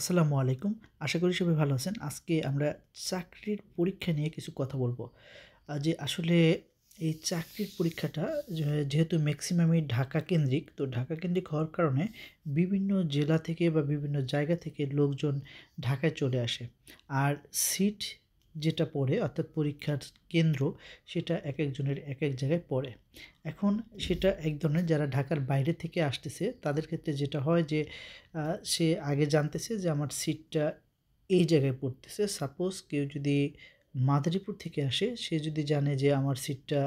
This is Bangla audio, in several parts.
আসসালামু আলাইকুম আশা করি সবাই ভালো আছেন আজকে আমরা চাকরির পরীক্ষা নিয়ে কিছু কথা বলবো যে আসলে এই চাকরির পরীক্ষাটা যেহেতু ম্যাক্সিমামই ঢাকা কেন্দ্রিক তো ঢাকা কেন্দ্রিক হওয়ার কারণে বিভিন্ন জেলা থেকে বা বিভিন্ন জায়গা থেকে লোকজন ঢাকায় চলে আসে আর সিট যেটা পড়ে অর্থাৎ পরীক্ষার কেন্দ্র সেটা এক একজনের এক এক জায়গায় পড়ে এখন সেটা এক ধরনের যারা ঢাকার বাইরে থেকে আসতেছে তাদের ক্ষেত্রে যেটা হয় যে সে আগে জানতেছে যে আমার সিটটা এই জায়গায় পড়তেছে সাপোজ কেউ যদি মাদারীপুর থেকে আসে সে যদি জানে যে আমার সিটটা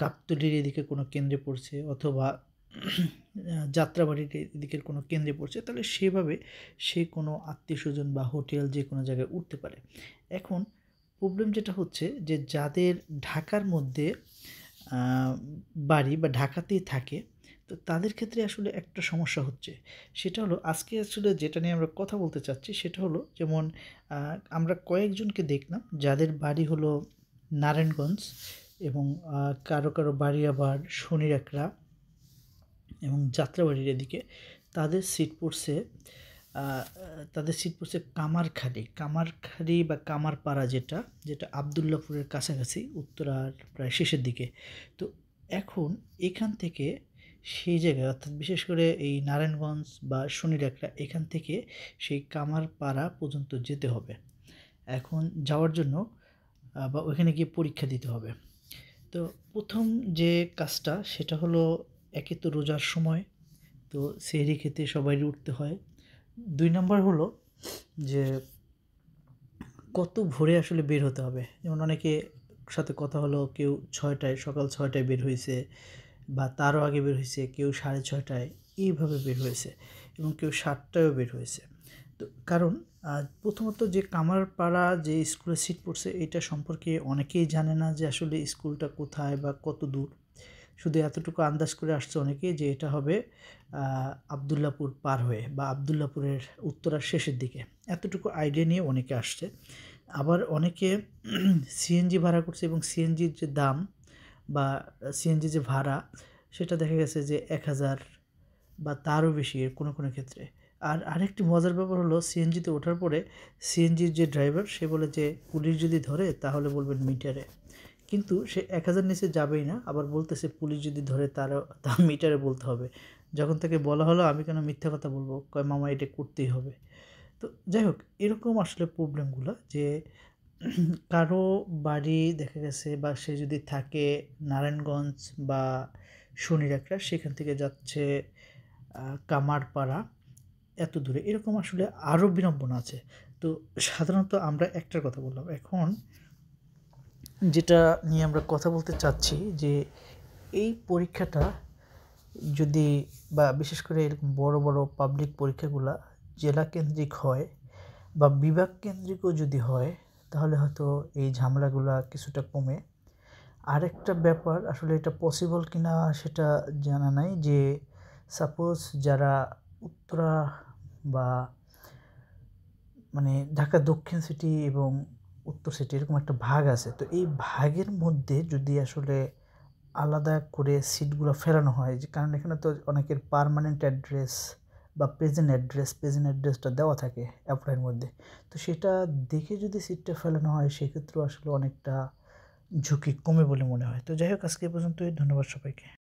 গাবতলির এদিকে কোনো কেন্দ্রে পড়ছে অথবা যাত্রাবাড়ির এদিকের কোনো কেন্দ্রে পড়ছে তাহলে সেভাবে সে কোনো আত্মীয় স্বজন বা হোটেল যে কোনো জায়গায় উঠতে পারে এখন প্রবলেম যেটা হচ্ছে যে যাদের ঢাকার মধ্যে বাড়ি বা ঢাকাতেই থাকে তো তাদের ক্ষেত্রে আসলে একটা সমস্যা হচ্ছে সেটা হলো আজকে আসলে যেটা নিয়ে আমরা কথা বলতে চাচ্ছি সেটা হলো যেমন আমরা কয়েকজনকে দেখলাম যাদের বাড়ি হলো নারায়ণগঞ্জ এবং কারো কারো বাড়ি আবার একরা এবং যাত্রাবাড়ির এদিকে তাদের সিট পড়ছে তাদের শিল্প হচ্ছে কামারখালি কামারখালি বা কামারপাড়া যেটা যেটা আবদুল্লাপুরের কাছাকাছি উত্তরার প্রায় শেষের দিকে তো এখন এখান থেকে সেই জায়গায় অর্থাৎ বিশেষ করে এই নারায়ণগঞ্জ বা শনিরাকড়া এখান থেকে সেই কামারপাড়া পর্যন্ত যেতে হবে এখন যাওয়ার জন্য বা ওইখানে গিয়ে পরীক্ষা দিতে হবে তো প্রথম যে কাজটা সেটা হলো একে তো রোজার সময় তো সেহরি খেতে সবাই উঠতে হয় দুই নম্বর হলো যে কত ভোরে আসলে বের হতে হবে যেমন অনেকে সাথে কথা হলো কেউ ছয়টায় সকাল ছয়টায় বের হয়েছে বা তারও আগে বের হয়েছে কেউ সাড়ে ছয়টায় এইভাবে বের হয়েছে এবং কেউ সাতটায়ও বের হয়েছে তো কারণ প্রথমত যে কামারপাড়া যে স্কুলে সিট পড়ছে এটা সম্পর্কে অনেকেই জানে না যে আসলে স্কুলটা কোথায় বা কত দূর শুধু এতটুকু আন্দাজ করে আসছে অনেকে যে এটা হবে আবদুল্লাপুর পার হয়ে বা আবদুল্লাপুরের উত্তরার শেষের দিকে এতটুকু আইডিয়া নিয়ে অনেকে আসছে আবার অনেকে সিএনজি ভাড়া করছে এবং সিএনজির যে দাম বা সিএনজি যে ভাড়া সেটা দেখা গেছে যে এক হাজার বা তারও বেশি কোনো কোনো ক্ষেত্রে আর আরেকটি মজার ব্যাপার হলো সিএনজিতে ওঠার পরে সিএনজির যে ড্রাইভার সে বলে যে পুলিশ যদি ধরে তাহলে বলবেন মিটারে কিন্তু সে এক হাজার নিচে যাবেই না আবার বলতেছে পুলিশ যদি ধরে তারও তার মিটারে বলতে হবে যখন তাকে বলা হলো আমি কেন মিথ্যা কথা বলবো কয় মামা এটা করতেই হবে তো যাই হোক এরকম আসলে প্রবলেমগুলো যে কারো বাড়ি দেখা গেছে বা সে যদি থাকে নারায়ণগঞ্জ বা শনিরাকড়া সেখান থেকে যাচ্ছে কামারপাড়া এত দূরে এরকম আসলে আরও বিড়ম্বনা আছে তো সাধারণত আমরা একটার কথা বললাম এখন যেটা নিয়ে আমরা কথা বলতে চাচ্ছি যে এই পরীক্ষাটা যদি বা বিশেষ করে এরকম বড় বড় পাবলিক পরীক্ষাগুলা জেলা কেন্দ্রিক হয় বা বিভাগ কেন্দ্রিকও যদি হয় তাহলে হয়তো এই ঝামেলাগুলা কিছুটা কমে আরেকটা ব্যাপার আসলে এটা পসিবল কিনা সেটা জানা নাই যে সাপোজ যারা উত্তরা বা মানে ঢাকা দক্ষিণ সিটি এবং উত্তর সিটি এরকম একটা ভাগ আছে তো এই ভাগের মধ্যে যদি আসলে আলাদা করে সিটগুলো ফেরানো হয় যে কারণ এখানে তো অনেকের পারমানেন্ট অ্যাড্রেস বা প্রেজেন্ট অ্যাড্রেস প্রেজেন্ট অ্যাড্রেসটা দেওয়া থাকে অ্যাপ্লাইয়ের মধ্যে তো সেটা দেখে যদি সিটটা ফেলানো হয় সেক্ষেত্রেও আসলে অনেকটা ঝুঁকি কমে বলে মনে হয় তো যাই হোক আজকে পর্যন্তই ধন্যবাদ সবাইকে